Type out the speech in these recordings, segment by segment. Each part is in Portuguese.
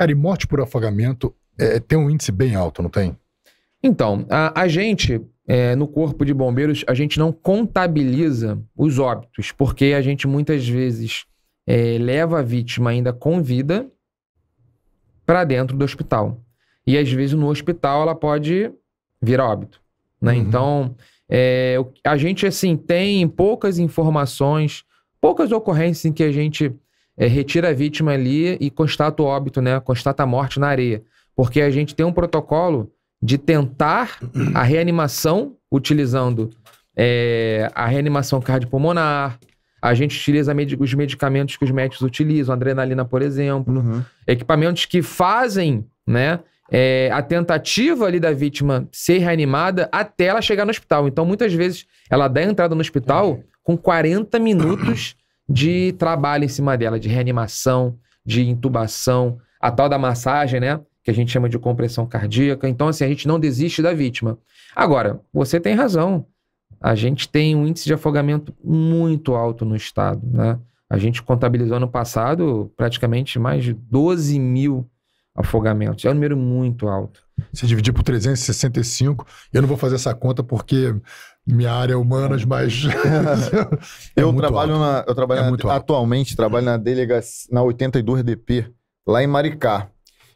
Cara, e morte por afogamento é, tem um índice bem alto, não tem? Então, a, a gente, é, no Corpo de Bombeiros, a gente não contabiliza os óbitos, porque a gente muitas vezes é, leva a vítima ainda com vida para dentro do hospital. E às vezes no hospital ela pode vir a óbito. Né? Uhum. Então, é, a gente assim tem poucas informações, poucas ocorrências em que a gente é, retira a vítima ali e constata o óbito, né? Constata a morte na areia. Porque a gente tem um protocolo de tentar a reanimação utilizando é, a reanimação cardiopulmonar. A gente utiliza med os medicamentos que os médicos utilizam, adrenalina, por exemplo. Uhum. Equipamentos que fazem né, é, a tentativa ali da vítima ser reanimada até ela chegar no hospital. Então, muitas vezes, ela dá entrada no hospital com 40 minutos de trabalho em cima dela, de reanimação, de intubação, a tal da massagem, né? Que a gente chama de compressão cardíaca. Então, assim, a gente não desiste da vítima. Agora, você tem razão. A gente tem um índice de afogamento muito alto no estado, né? A gente contabilizou ano passado praticamente mais de 12 mil afogamentos. É um número muito alto se dividir por 365, eu não vou fazer essa conta porque minha área é humanas, mas. É. é eu, trabalho na, eu trabalho é na, atualmente trabalho na delegacia na 82DP, lá em Maricá.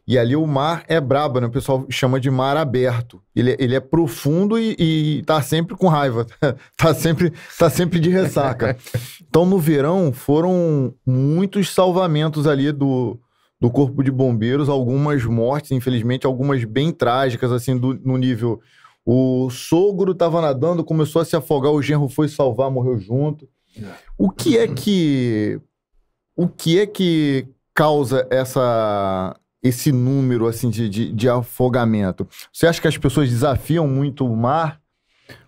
E ali o mar é brabo, né? O pessoal chama de mar aberto. Ele, é, ele é profundo e, e tá sempre com raiva. tá, sempre, tá sempre de ressaca. Então, no verão, foram muitos salvamentos ali do, do Corpo de Bombeiros, algumas mortes, infelizmente, algumas bem trágicas, assim, do, no nível. O sogro estava nadando, começou a se afogar, o genro foi salvar, morreu junto. O que é que. O que é que causa essa, esse número assim de, de, de afogamento? Você acha que as pessoas desafiam muito o mar?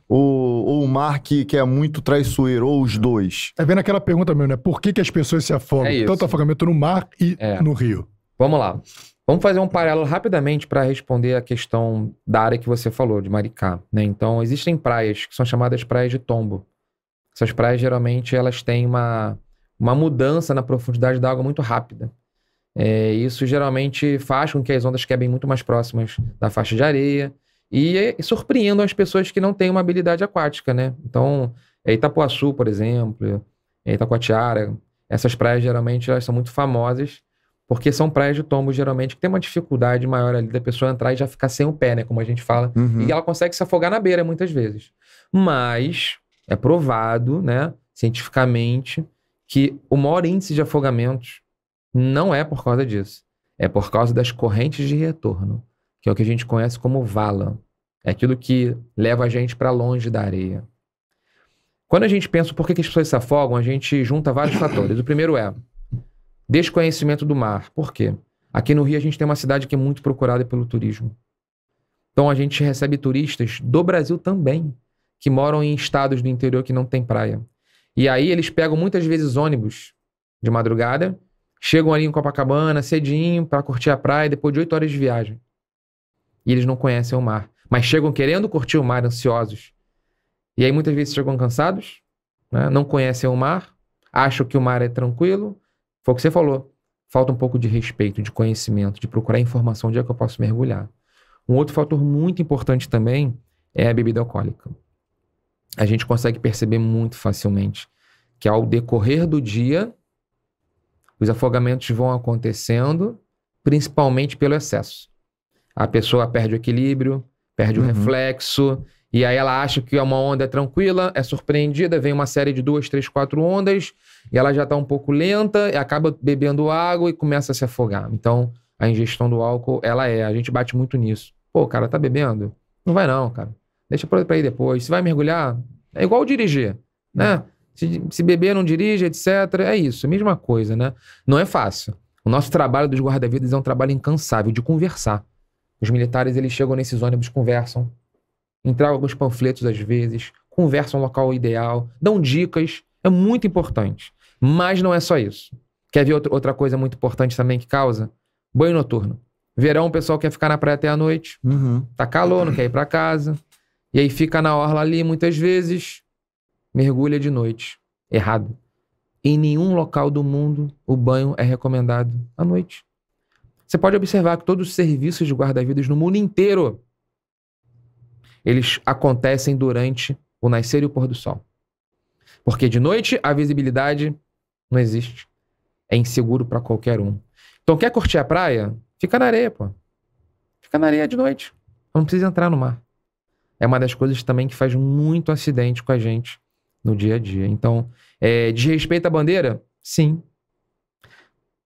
ou, ou o Mar que, que é muito traiçoeiro, ou os é. dois? É vendo aquela pergunta mesmo, né? Por que, que as pessoas se afogam? É Tanto afogamento no mar e é. no rio. Vamos lá. Vamos fazer um paralelo rapidamente para responder a questão da área que você falou, de Maricá. Né? Então, existem praias que são chamadas praias de tombo. Essas praias, geralmente, elas têm uma, uma mudança na profundidade da água muito rápida. É, isso geralmente faz com que as ondas quebrem muito mais próximas da faixa de areia e, surpreendam as pessoas que não têm uma habilidade aquática, né? Então, é Itapuaçu, por exemplo, é Itacoatiara, essas praias geralmente elas são muito famosas porque são praias de tombo, geralmente, que tem uma dificuldade maior ali da pessoa entrar e já ficar sem o pé, né? Como a gente fala. Uhum. E ela consegue se afogar na beira muitas vezes. Mas é provado, né, cientificamente, que o maior índice de afogamentos não é por causa disso. É por causa das correntes de retorno que é o que a gente conhece como vala. É aquilo que leva a gente para longe da areia. Quando a gente pensa por que, que as pessoas se afogam, a gente junta vários fatores. O primeiro é desconhecimento do mar. Por quê? Aqui no Rio a gente tem uma cidade que é muito procurada pelo turismo. Então a gente recebe turistas do Brasil também, que moram em estados do interior que não tem praia. E aí eles pegam muitas vezes ônibus de madrugada, chegam ali em Copacabana cedinho para curtir a praia depois de oito horas de viagem e eles não conhecem o mar. Mas chegam querendo curtir o mar, ansiosos. E aí muitas vezes chegam cansados, né? não conhecem o mar, acham que o mar é tranquilo. Foi o que você falou. Falta um pouco de respeito, de conhecimento, de procurar informação onde é que eu posso mergulhar. Um outro fator muito importante também é a bebida alcoólica. A gente consegue perceber muito facilmente que ao decorrer do dia, os afogamentos vão acontecendo, principalmente pelo excesso a pessoa perde o equilíbrio, perde uhum. o reflexo, e aí ela acha que é uma onda é tranquila, é surpreendida, vem uma série de duas, três, quatro ondas, e ela já está um pouco lenta, e acaba bebendo água e começa a se afogar. Então, a ingestão do álcool, ela é. A gente bate muito nisso. Pô, cara, tá bebendo? Não vai não, cara. Deixa pra, ir depois. Se vai mergulhar, é igual dirigir, né? Se, se beber, não dirige, etc. É isso, é a mesma coisa, né? Não é fácil. O nosso trabalho dos guarda-vidas é um trabalho incansável de conversar. Os militares eles chegam nesses ônibus, conversam, entregam alguns panfletos às vezes, conversam o local ideal, dão dicas. É muito importante. Mas não é só isso. Quer ver outra coisa muito importante também que causa? Banho noturno. Verão, o pessoal quer ficar na praia até a noite. Uhum. Tá calor, não quer ir para casa. E aí fica na orla ali, muitas vezes, mergulha de noite. Errado. Em nenhum local do mundo o banho é recomendado à noite. Você pode observar que todos os serviços de guarda-vidas no mundo inteiro eles acontecem durante o nascer e o pôr do sol. Porque de noite a visibilidade não existe. É inseguro para qualquer um. Então quer curtir a praia? Fica na areia, pô. Fica na areia de noite. Não precisa entrar no mar. É uma das coisas também que faz muito acidente com a gente no dia a dia. Então, é, respeito à bandeira? Sim,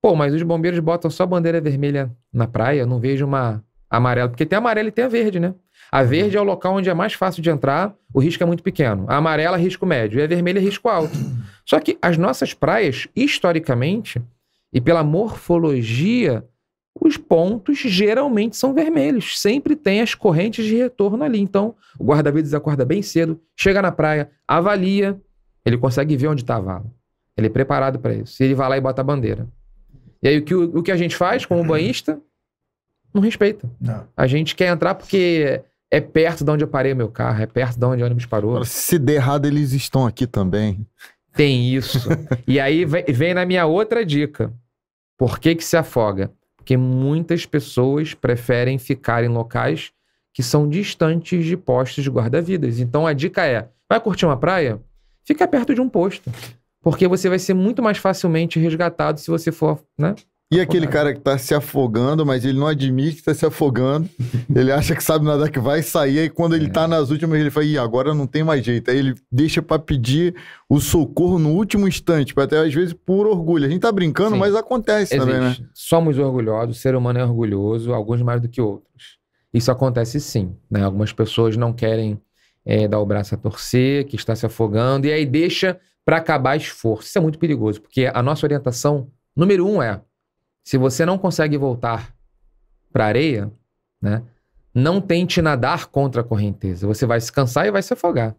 Pô, mas os bombeiros botam só bandeira vermelha na praia, eu não vejo uma amarela. Porque tem a amarela e tem a verde, né? A uhum. verde é o local onde é mais fácil de entrar, o risco é muito pequeno. A amarela, risco médio. E a vermelha, risco alto. Só que as nossas praias, historicamente, e pela morfologia, os pontos geralmente são vermelhos. Sempre tem as correntes de retorno ali. Então, o guarda-vidas acorda bem cedo, chega na praia, avalia, ele consegue ver onde está a vala. Ele é preparado para isso. E ele vai lá e bota a bandeira. E aí o que, o que a gente faz como banhista? Não respeita. Não. A gente quer entrar porque é perto de onde eu parei meu carro, é perto de onde o ônibus parou. Agora, se der errado, eles estão aqui também. Tem isso. e aí vem, vem na minha outra dica. Por que, que se afoga? Porque muitas pessoas preferem ficar em locais que são distantes de postos de guarda-vidas. Então a dica é: vai curtir uma praia? Fica perto de um posto. Porque você vai ser muito mais facilmente resgatado se você for, né? E aquele cara que tá se afogando, mas ele não admite que tá se afogando. ele acha que sabe nadar que vai sair. Aí quando ele é. tá nas últimas, ele fala, Ih, agora não tem mais jeito. Aí ele deixa para pedir o socorro no último instante, até às vezes por orgulho. A gente tá brincando, Sim. mas acontece Existe. também, né? Somos orgulhosos, o ser humano é orgulhoso, alguns mais do que outros. Isso acontece sim, né? Algumas pessoas não querem é, dar o braço a torcer, que está se afogando, e aí deixa para acabar esforço. Isso é muito perigoso, porque a nossa orientação número um é: se você não consegue voltar para a areia, né, não tente nadar contra a correnteza. Você vai se cansar e vai se afogar.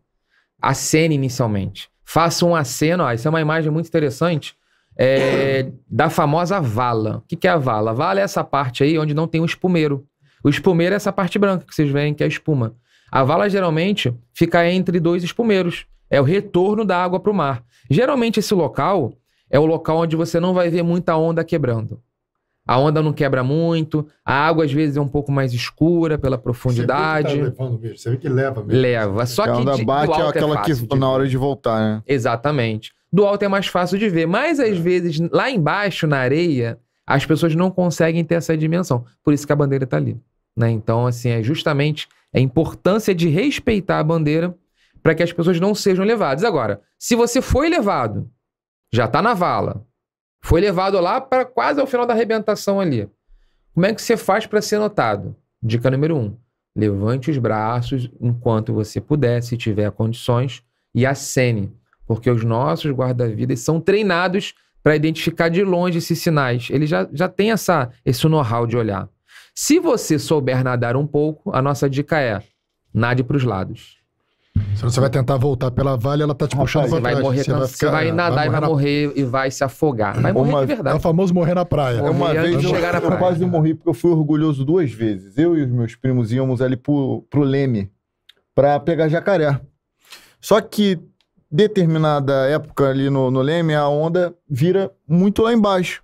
Acene inicialmente. Faça um aceno. Ó, isso é uma imagem muito interessante é, da famosa vala. O que, que é a vala? A vala é essa parte aí onde não tem um espumeiro. O espumeiro é essa parte branca que vocês veem, que é a espuma. A vala geralmente fica entre dois espumeiros é o retorno da água para o mar. Geralmente esse local é o local onde você não vai ver muita onda quebrando. A onda não quebra muito, a água às vezes é um pouco mais escura pela profundidade. Você vê que, tá levando mesmo, você vê que leva mesmo. Leva, só que a onda de, bate é, é aquela é que na hora de voltar, né? Exatamente. Do alto é mais fácil de ver, mas às é. vezes lá embaixo na areia as pessoas não conseguem ter essa dimensão. Por isso que a bandeira está ali, né? Então assim é justamente a importância de respeitar a bandeira para que as pessoas não sejam levadas. Agora, se você foi levado, já está na vala, foi levado lá para quase ao final da arrebentação ali, como é que você faz para ser notado? Dica número um: levante os braços enquanto você puder, se tiver condições, e acene, porque os nossos guarda-vidas são treinados para identificar de longe esses sinais. Ele já, já tem essa, esse know-how de olhar. Se você souber nadar um pouco, a nossa dica é: nade para os lados. Se você vai tentar voltar pela vale, ela tá te puxando Rapaz, pra trás. Vai morrer, você, vai, ficar, você vai nadar vai e vai na... morrer e vai se afogar. Vai morrer uma... de verdade. É o famoso morrer na praia. Morrer uma vez eu, eu praia. quase morri porque eu fui orgulhoso duas vezes. Eu e os meus primos íamos ali pro, pro Leme para pegar jacaré. Só que determinada época ali no, no Leme, a onda vira muito lá embaixo.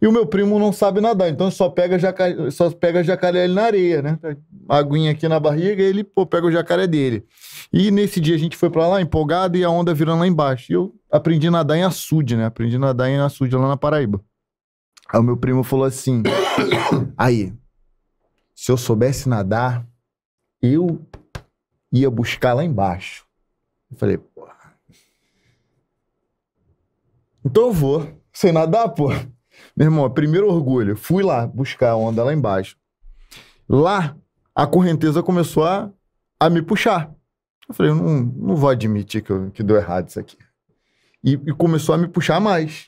E o meu primo não sabe nadar, então só pega jacaré, só pega jacaré na areia, né? Tá aguinha aqui na barriga, ele pô, pega o jacaré dele. E nesse dia a gente foi para lá empolgado e a onda virando lá embaixo. E eu aprendi a nadar em açude, né? Aprendi a nadar em açude lá na Paraíba. Aí o meu primo falou assim: "Aí, se eu soubesse nadar, eu ia buscar lá embaixo". Eu falei: "Pô. Então eu vou, sem nadar, pô meu irmão, primeiro orgulho, fui lá buscar a onda lá embaixo. Lá, a correnteza começou a, a me puxar. Eu falei, não, não vou admitir que, eu, que deu errado isso aqui. E, e, começou a me puxar mais.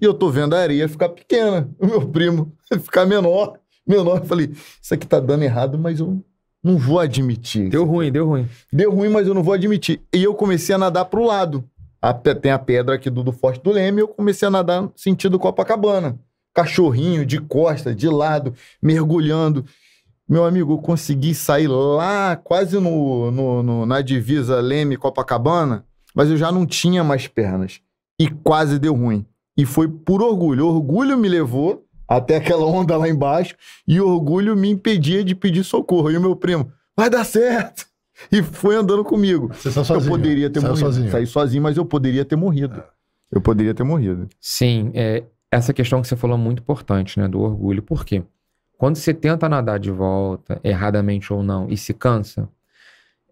E eu tô vendo a areia ficar pequena, o meu primo ficar menor, menor. Eu falei, isso aqui tá dando errado, mas eu não vou admitir. Deu ruim, deu ruim. Deu ruim, mas eu não vou admitir. E eu comecei a nadar pro lado a, tem a pedra aqui do, do Forte do Leme, eu comecei a nadar sentido Copacabana. Cachorrinho, de costa, de lado, mergulhando. Meu amigo, eu consegui sair lá, quase no, no, no na divisa Leme-Copacabana, mas eu já não tinha mais pernas. E quase deu ruim. E foi por orgulho. orgulho me levou até aquela onda lá embaixo e orgulho me impedia de pedir socorro. E o meu primo, vai dar certo! e foi andando comigo. Você saiu sozinho? Eu poderia ter morrido. Sozinho. Saí sozinho, mas eu poderia ter morrido. É. Eu poderia ter morrido. Sim, é, essa questão que você falou é muito importante, né? Do orgulho. Por quê? Quando você tenta nadar de volta, erradamente ou não, e se cansa,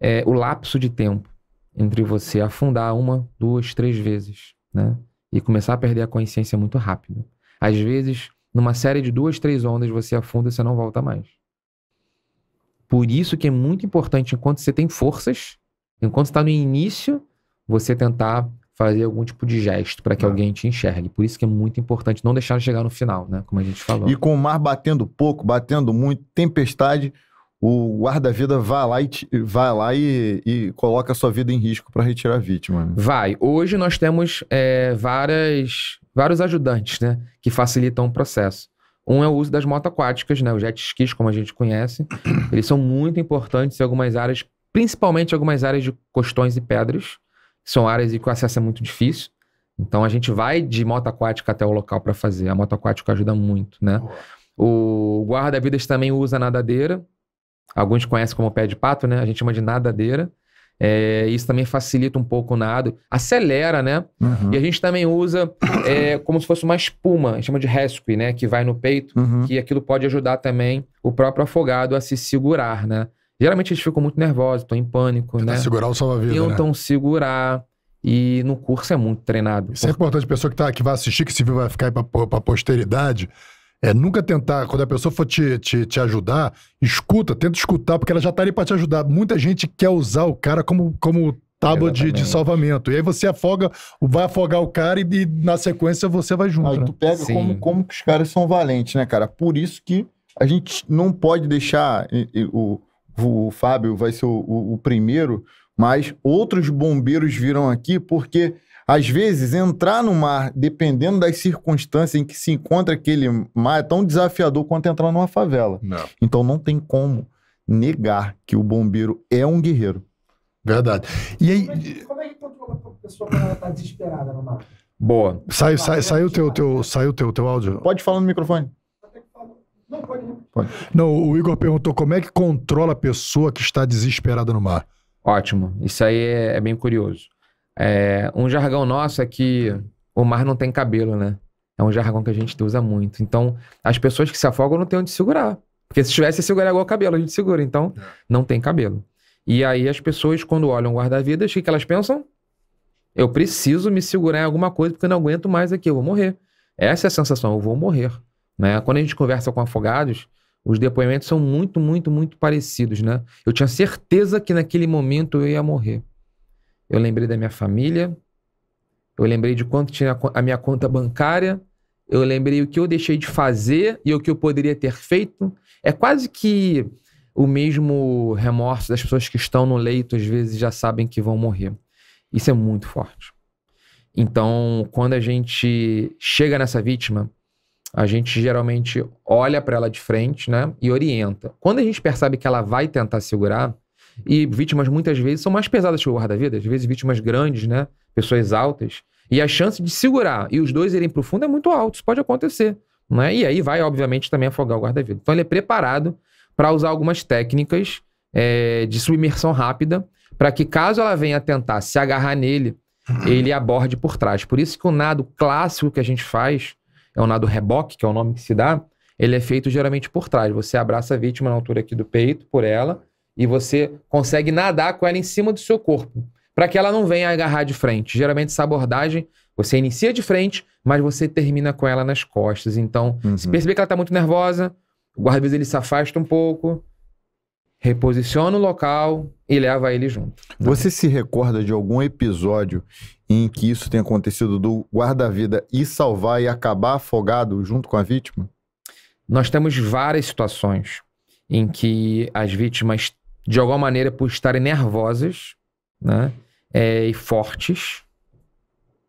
é o lapso de tempo entre você afundar uma, duas, três vezes, né? E começar a perder a consciência é muito rápido. Às vezes, numa série de duas, três ondas, você afunda e você não volta mais. Por isso que é muito importante, enquanto você tem forças, enquanto está no início, você tentar fazer algum tipo de gesto para que é. alguém te enxergue. Por isso que é muito importante não deixar chegar no final, né? Como a gente falou. E com o mar batendo pouco, batendo muito, tempestade, o guarda-vida vai lá, e, vai lá e, e coloca a sua vida em risco para retirar a vítima. Né? Vai. Hoje nós temos é, várias, vários ajudantes, né? Que facilitam o processo. Um é o uso das motoaquáticas, né? Os jet skis, como a gente conhece. Eles são muito importantes em algumas áreas, principalmente algumas áreas de costões e pedras. São áreas em que o acesso é muito difícil. Então a gente vai de moto aquática até o local para fazer. A moto aquática ajuda muito, né? O guarda-vidas também usa nadadeira. Alguns conhecem como pé de pato, né? A gente chama de nadadeira. É, isso também facilita um pouco o nado, acelera, né? Uhum. E a gente também usa é, como se fosse uma espuma, chama de rescue, né? Que vai no peito, uhum. que aquilo pode ajudar também o próprio afogado a se segurar, né? Geralmente eles ficam muito nervosos, estão em pânico, Tentar né? segurar o salva-vida, né? Tentam né? segurar. E no curso é muito treinado. Isso porque... é importante, a pessoa que, tá, que vai assistir, que se vídeo vai ficar para a posteridade, é nunca tentar, quando a pessoa for te, te, te ajudar, escuta, tenta escutar, porque ela já tá ali para te ajudar. Muita gente quer usar o cara como, como tábua de, de, salvamento. E aí você afoga, vai afogar o cara e, e na sequência você vai junto. Aí né? tu pega como, como que os caras são valentes, né, cara? Por isso que a gente não pode deixar o, o Fábio vai ser o, o, o, primeiro, mas outros bombeiros viram aqui porque às vezes, entrar no mar, dependendo das circunstâncias em que se encontra aquele mar, é tão desafiador quanto entrar numa favela. Não. Então não tem como negar que o bombeiro é um guerreiro. Verdade. E aí. Como é que, como é que controla a pessoa quando ela está desesperada no mar? Boa. Saiu o saiu teu, teu, saiu teu, teu áudio? Pode falar no microfone. Não, né? pode. Não, o Igor perguntou como é que controla a pessoa que está desesperada no mar. Ótimo. Isso aí é, é bem curioso. É, um jargão nosso é que o mar não tem cabelo, né? É um jargão que a gente usa muito. Então, as pessoas que se afogam não têm onde segurar. Porque se tivesse, segurar igual o cabelo, a gente segura. Então, é. não tem cabelo. E aí, as pessoas, quando olham guarda-vidas, o que, que elas pensam? Eu preciso me segurar em alguma coisa porque eu não aguento mais aqui, eu vou morrer. Essa é a sensação, eu vou morrer. Né? Quando a gente conversa com afogados, os depoimentos são muito, muito, muito parecidos, né? Eu tinha certeza que naquele momento eu ia morrer eu lembrei da minha família, eu lembrei de quanto tinha a minha conta bancária, eu lembrei o que eu deixei de fazer e o que eu poderia ter feito. É quase que o mesmo remorso das pessoas que estão no leito, às vezes já sabem que vão morrer. Isso é muito forte. Então, quando a gente chega nessa vítima, a gente geralmente olha para ela de frente, né, e orienta. Quando a gente percebe que ela vai tentar segurar, e vítimas, muitas vezes, são mais pesadas que o guarda-vida. Às vezes, vítimas grandes, né? Pessoas altas. E a chance de segurar e os dois irem para o fundo é muito alto Isso pode acontecer. Né? E aí vai, obviamente, também afogar o guarda-vida. Então, ele é preparado para usar algumas técnicas é, de submersão rápida para que, caso ela venha tentar se agarrar nele, uhum. ele aborde por trás. Por isso que o nado clássico que a gente faz, é o nado reboque, que é o nome que se dá, ele é feito geralmente por trás. Você abraça a vítima na altura aqui do peito, por ela, e você consegue nadar com ela em cima do seu corpo, para que ela não venha agarrar de frente. Geralmente essa abordagem você inicia de frente, mas você termina com ela nas costas. Então, uhum. se perceber que ela está muito nervosa, o guarda-vidas ele se afasta um pouco, reposiciona o local e leva ele junto. Você se recorda de algum episódio em que isso tenha acontecido do guarda-vida ir salvar e acabar afogado junto com a vítima? Nós temos várias situações em que as vítimas de alguma maneira, por estarem nervosas né? É, e fortes,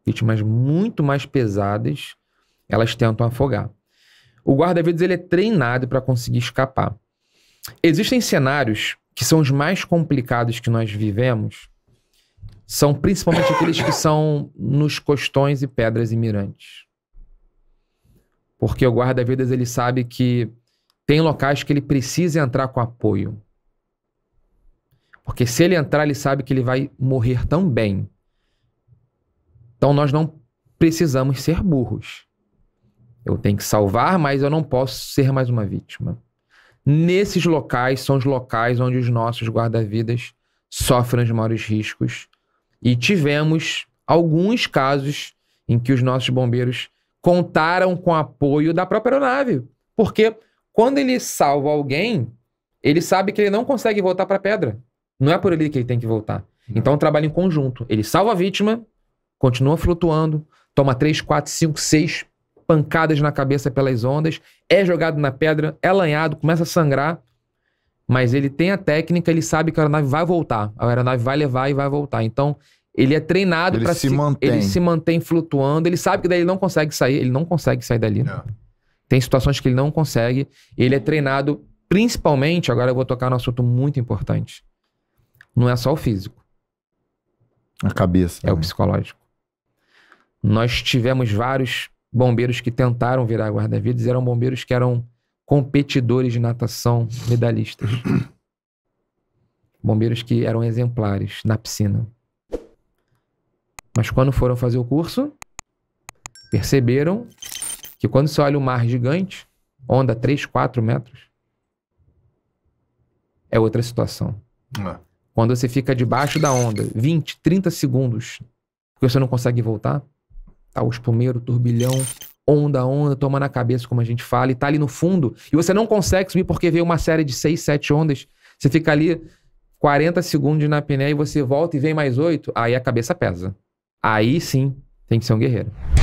vítimas muito mais pesadas, elas tentam afogar. O guarda-vidas ele é treinado para conseguir escapar. Existem cenários que são os mais complicados que nós vivemos, são principalmente aqueles que são nos costões e pedras e mirantes. Porque o guarda-vidas ele sabe que tem locais que ele precisa entrar com apoio. Porque se ele entrar, ele sabe que ele vai morrer também. Então nós não precisamos ser burros. Eu tenho que salvar, mas eu não posso ser mais uma vítima. Nesses locais são os locais onde os nossos guarda-vidas sofrem os maiores riscos. E tivemos alguns casos em que os nossos bombeiros contaram com apoio da própria aeronave. Porque quando ele salva alguém, ele sabe que ele não consegue voltar para a pedra. Não é por ali que ele tem que voltar. Então um trabalho em conjunto. Ele salva a vítima, continua flutuando, toma três, quatro, cinco, seis pancadas na cabeça pelas ondas, é jogado na pedra, é lanhado, começa a sangrar, mas ele tem a técnica, ele sabe que a aeronave vai voltar, a aeronave vai levar e vai voltar. Então, ele é treinado para se, se mantém. ele se mantém flutuando, ele sabe que daí ele não consegue sair, ele não consegue sair dali. Não. Né? É. Tem situações que ele não consegue, ele é treinado principalmente, agora eu vou tocar num assunto muito importante não é só o físico. A cabeça. É né? o psicológico. Nós tivemos vários bombeiros que tentaram virar guarda-vidas, eram bombeiros que eram competidores de natação, medalhistas. bombeiros que eram exemplares na piscina. Mas quando foram fazer o curso, perceberam que quando você olha o mar gigante, onda 3, 4 metros, é outra situação. Ah. Quando você fica debaixo da onda 20, 30 segundos, porque você não consegue voltar, tá o espumeiro, turbilhão, onda, onda, toma na cabeça, como a gente fala, e tá ali no fundo, e você não consegue subir porque veio uma série de 6, 7 ondas, você fica ali 40 segundos na apneia e você volta e vem mais 8, aí a cabeça pesa. Aí sim, tem que ser um guerreiro.